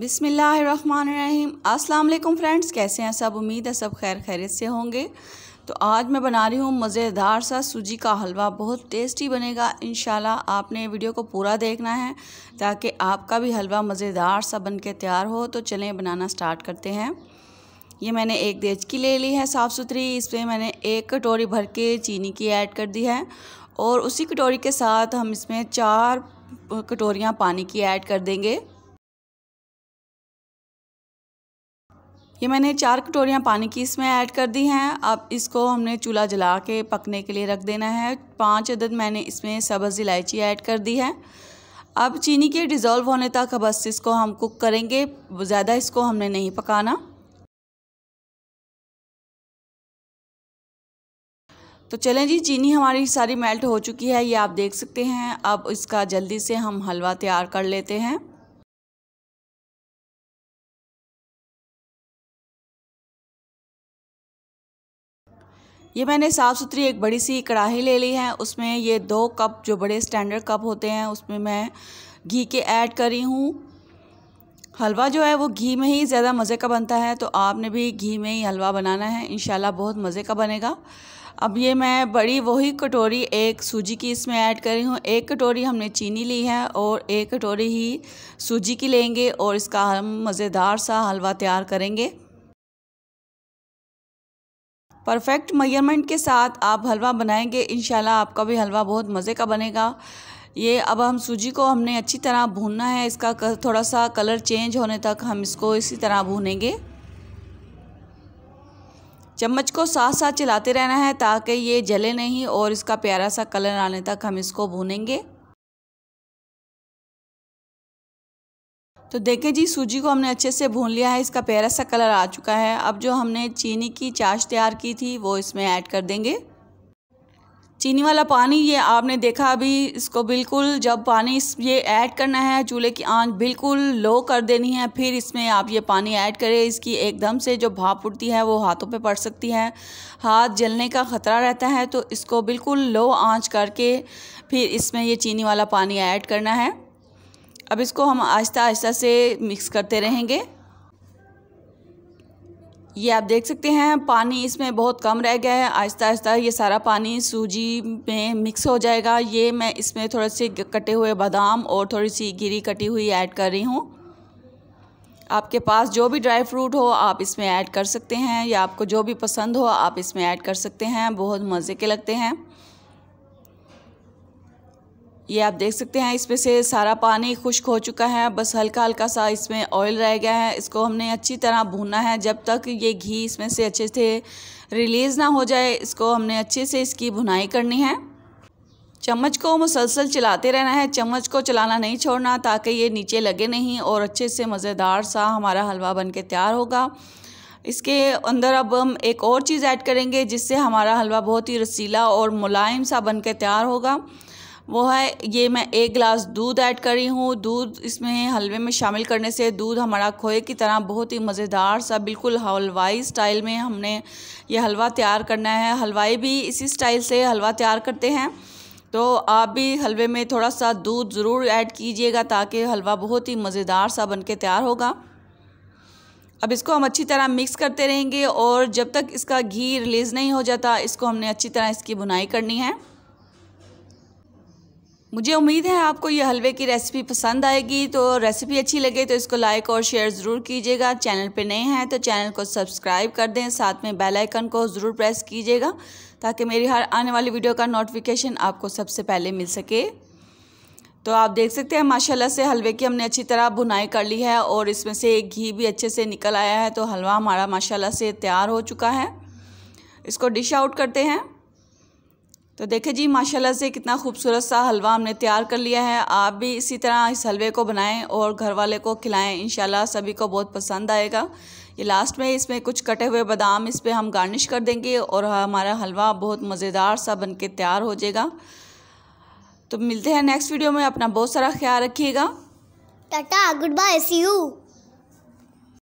बिसमीम् अल्लाम फ्रेंड्स कैसे हैं सब उम्मीद है सब खैर खैरियत से होंगे तो आज मैं बना रही हूँ मज़ेदार सा सूजी का हलवा बहुत टेस्टी बनेगा इन आपने वीडियो को पूरा देखना है ताकि आपका भी हलवा मज़ेदार सा बन के तैयार हो तो चलें बनाना स्टार्ट करते हैं ये मैंने एक देचकी ले ली है साफ़ सुथरी इस पर मैंने एक कटोरी भर के चीनी की ऐड कर दी है और उसी कटोरी के साथ हम इसमें चार कटोरियाँ पानी की ऐड कर देंगे ये मैंने चार कटोरियाँ पानी की इसमें ऐड कर दी हैं अब इसको हमने चूल्हा जला के पकने के लिए रख देना है पाँच अदद मैंने इसमें सब्ज़ इलायची ऐड कर दी है अब चीनी के डिज़ोल्व होने तक बस इसको हम कुक करेंगे ज़्यादा इसको हमने नहीं पकाना तो चलें जी चीनी हमारी सारी मेल्ट हो चुकी है ये आप देख सकते हैं अब इसका जल्दी से हम हलवा तैयार कर लेते हैं ये मैंने साफ़ सुथरी एक बड़ी सी कढ़ाई ले ली है उसमें ये दो कप जो बड़े स्टैंडर्ड कप होते हैं उसमें मैं घी के ऐड करी हूँ हलवा जो है वो घी में ही ज़्यादा मज़े का बनता है तो आपने भी घी में ही हलवा बनाना है इन बहुत मज़े का बनेगा अब ये मैं बड़ी वही कटोरी एक सूजी की इसमें ऐड कर रही हूँ एक कटोरी हमने चीनी ली है और एक कटोरी ही सूजी की लेंगे और इसका हम मज़ेदार सा हलवा तैयार करेंगे परफेक्ट मयरमेंट के साथ आप हलवा बनाएंगे इनशाला आपका भी हलवा बहुत मज़े का बनेगा ये अब हम सूजी को हमने अच्छी तरह भूनना है इसका थोड़ा सा कलर चेंज होने तक हम इसको इसी तरह भूनेंगे चम्मच को साथ साथ चलाते रहना है ताकि ये जले नहीं और इसका प्यारा सा कलर आने तक हम इसको भूनेंगे तो देखें जी सूजी को हमने अच्छे से भून लिया है इसका प्यारा सा कलर आ चुका है अब जो हमने चीनी की चाश तैयार की थी वो इसमें ऐड कर देंगे चीनी वाला पानी ये आपने देखा अभी इसको बिल्कुल जब पानी इस ये ऐड करना है चूल्हे की आंच बिल्कुल लो कर देनी है फिर इसमें आप ये पानी ऐड करें इसकी एकदम से जो भाप उठती है वो हाथों पे पड़ सकती है हाथ जलने का ख़तरा रहता है तो इसको बिल्कुल लो आंच करके फिर इसमें ये चीनी वाला पानी ऐड करना है अब इसको हम आहिस्ता आहिस्ता से मिक्स करते रहेंगे ये आप देख सकते हैं पानी इसमें बहुत कम रह गया है आहिस्ता आहिस्ता ये सारा पानी सूजी में मिक्स हो जाएगा ये मैं इसमें थोड़े से कटे हुए बादाम और थोड़ी सी गिरी कटी हुई ऐड कर रही हूँ आपके पास जो भी ड्राई फ्रूट हो आप इसमें ऐड कर सकते हैं या आपको जो भी पसंद हो आप इसमें ऐड कर सकते हैं बहुत मज़े के लगते हैं ये आप देख सकते हैं इसमें से सारा पानी खुश्क हो चुका है बस हल्का हल्का सा इसमें ऑयल रह गया है इसको हमने अच्छी तरह भूनना है जब तक ये घी इसमें से अच्छे से रिलीज़ ना हो जाए इसको हमने अच्छे से इसकी भुनाई करनी है चम्मच को मुसलसल चलाते रहना है चम्मच को चलाना नहीं छोड़ना ताकि ये नीचे लगे नहीं और अच्छे से मज़ेदार सा हमारा हलवा बन के तैयार होगा इसके अंदर अब हम एक और चीज़ ऐड करेंगे जिससे हमारा हलवा बहुत ही रसीला और मुलायम सा बन के तैयार होगा वो है ये मैं एक गिलास दूध ऐड करी हूँ दूध इसमें हलवे में शामिल करने से दूध हमारा खोए की तरह बहुत ही मज़ेदार सा बिल्कुल हलवाई स्टाइल में हमने ये हलवा तैयार करना है हलवाई भी इसी स्टाइल से हलवा तैयार करते हैं तो आप भी हलवे में थोड़ा सा दूध ज़रूर ऐड कीजिएगा ताकि हलवा बहुत ही मज़ेदार सा बन के तैयार होगा अब इसको हम अच्छी तरह मिक्स करते रहेंगे और जब तक इसका घी रिलीज़ नहीं हो जाता इसको हमने अच्छी तरह इसकी बुनाई करनी है मुझे उम्मीद है आपको ये हलवे की रेसिपी पसंद आएगी तो रेसिपी अच्छी लगे तो इसको लाइक और शेयर ज़रूर कीजिएगा चैनल पर नए हैं तो चैनल को सब्सक्राइब कर दें साथ में बेल आइकन को ज़रूर प्रेस कीजिएगा ताकि मेरी हर आने वाली वीडियो का नोटिफिकेशन आपको सबसे पहले मिल सके तो आप देख सकते हैं माशाल्लाह से हलवे की हमने अच्छी तरह बुनाई कर ली है और इसमें से घी भी अच्छे से निकल आया है तो हलवा हमारा माशाल्लाह से तैयार हो चुका है इसको डिश आउट करते हैं तो देखें जी माशाल्लाह से कितना खूबसूरत सा हलवा हमने तैयार कर लिया है आप भी इसी तरह इस हलवे को बनाएं और घर वाले को खिलाएं इन सभी को बहुत पसंद आएगा ये लास्ट में इसमें कुछ कटे हुए बादाम इस पर हम गार्निश कर देंगे और हमारा हलवा बहुत मज़ेदार सा बन के तैयार हो जाएगा तो मिलते हैं नेक्स्ट वीडियो में अपना बहुत सारा ख्याल रखिएगा tata good bye see you